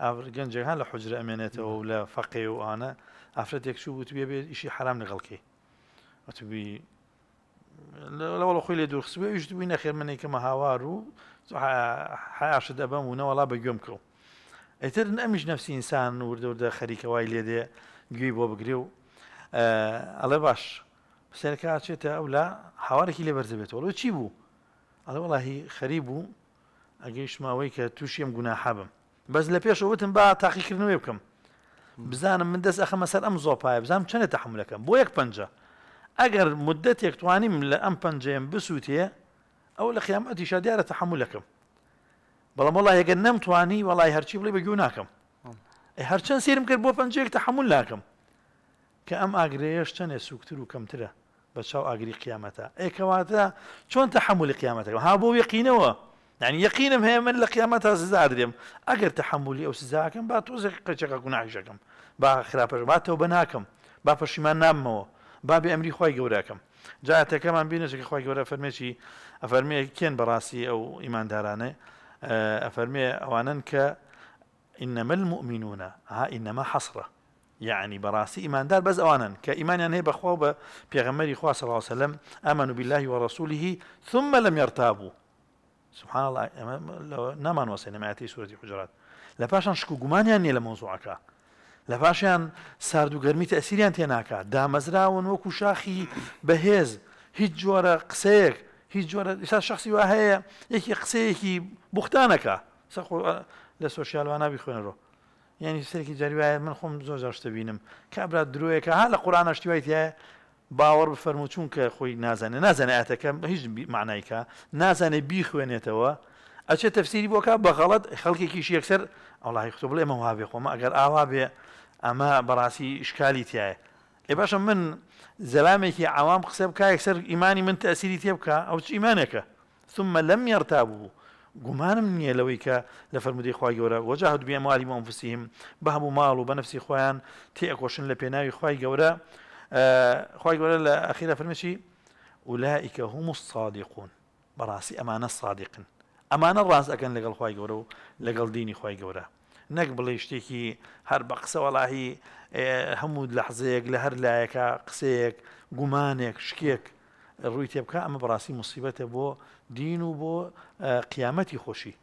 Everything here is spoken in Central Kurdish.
ئاگەنج هەان لە حجر ئەمێنێتەوە لە فەقێ و ئانە ئافرەت یەکشی وتوێ بێت ئیشی حرام لەگەڵکی وتبی لەوەڵ خۆی لێ دوورخسبێ یش دوی نەخێر منێکمە هاوار و حیاش دەبەم و نەوەڵا بە گوێم کڕ ئەتر ئەمیش نفسی ئینسان وردەوردە خەریکەوای لێدێ گوێی بۆ بگرێ و ئەڵێ باش سەرکە چێتە ئەو لە هاوارێکی لێ بەرزەبێتەوە چی بوو؟ ئەڵە وڵی خەری بوو ئەگەیشماوەی کە تووشیم گوناحابم بەس لە پێشەوەتم با تاقیکردنوێ بکەم بزانم من دەست ئەخەمە سەر ئەم زۆپایە بزانام چەنێت تحملەکەم بۆ یەک پنج ئەگەر مدت یەکتوانیم لە ئەم پنجەیەم بسووتێ ئەو لە خیامەتی شادیارە تحملەکەم بەڵام وڵای ئەگەر نەمتوانی وڵای هەرچی بڵێ بەگو ناکەم هەرچەند سرم کرد بۆ پنجەیەک تحمل ناکەم کە ئەم ئاگرەیەش چەنێ سوکتتر و کەمترە بە چاو ئاگری قیامەتە ئێکەواتە چۆن تەحملی قیامەتەکەم ها بۆ یقینەوە يعني يقينا هي من لقيامتها سزا دريم اگر تحملي او سزاكم با توزك قچقا گناح با خراپش با توبه ناكم با پشیمان نامەوە با بێ ئەمری خی گەوراکەم جااتەکەمان بینەشێک خی گەورە افرمي كين براسي او ايمان دارانه آه، افرمي وانن ك انما المؤمنون ها ئینەما حەسرە یعنی يعني بەڕاستی ئیماندار بەس ئەوانن کە ئیمانیان يعني هەیە بيغمري بە صلى خوا عليه وسلم امنوا بالله ورسوله ثم لم يرتابوا سبحان نامان وەسە نەماتی سوەتی حجرات لە پاشان شکو گومانیان نیە لە مۆزوعەکە لە پاشیان سارد و گەرمی ئەسیریان تێناکە دامەزراون وەکو شاخی بەهێز هیچ جۆرە قسەیەک هیچ جۆرە ئستا شخصی وا هەیە یەکی قسەیەکی بختانەکە لە سوۆسیالوانابی خوێنەوە یعنی سەرکی جاریواە من خۆم زۆر زاشتە بینم کابرا درۆیەکە ها لە قورانە شتیوایت باوەڕ بفەرمو چونکە خۆی نازانێت نازانێت ئاتەکەم هیچ معنایکە نازانێت بیخوێنێتەوە ئەچێت تەفسیری بۆکە بەغەڵت خەڵکێکیش یەکسەر ئەڵی خۆ بڵێ ئەمە وابێ خۆمە ئەگەر ئاوا بێ ئەمە بەڕاستی شکالی تایە ێ باشە من زەلامێکی ئاوام قسە بکە یەکسەر ئیمانی من تەسیری تێ بکە ئەو چ ئیمانەکە ثمە لەم یێرتا بوو گومانم نییە لەوەی کە لە فەرمودی خخوای گەورە وەجهود بێ مالی مۆفسییم بە هەموو ماڵ و بەنفسی خۆیان تێکۆشن لە پێناوی خخوای گەورە خی گەورە لە ئەخیرە فرمشی ئولائیکە هەموو سادیقون بەڕاستی ئەمانە سادیقن ئەمانە ڕاستەکەن لەگەڵ خی گەورە و لەگەڵ دینی خی گەورە نەک بڵێ شتێکی هەر بە قسە وەڵاهی هەموو لە حزەیەک لە هەر لایەکە قسەیەک گومانێک شکێک ڕووی تێبکە ئەمە بەڕاستی مصیبەتە بۆ دین و بۆ قیامەتی خۆشی.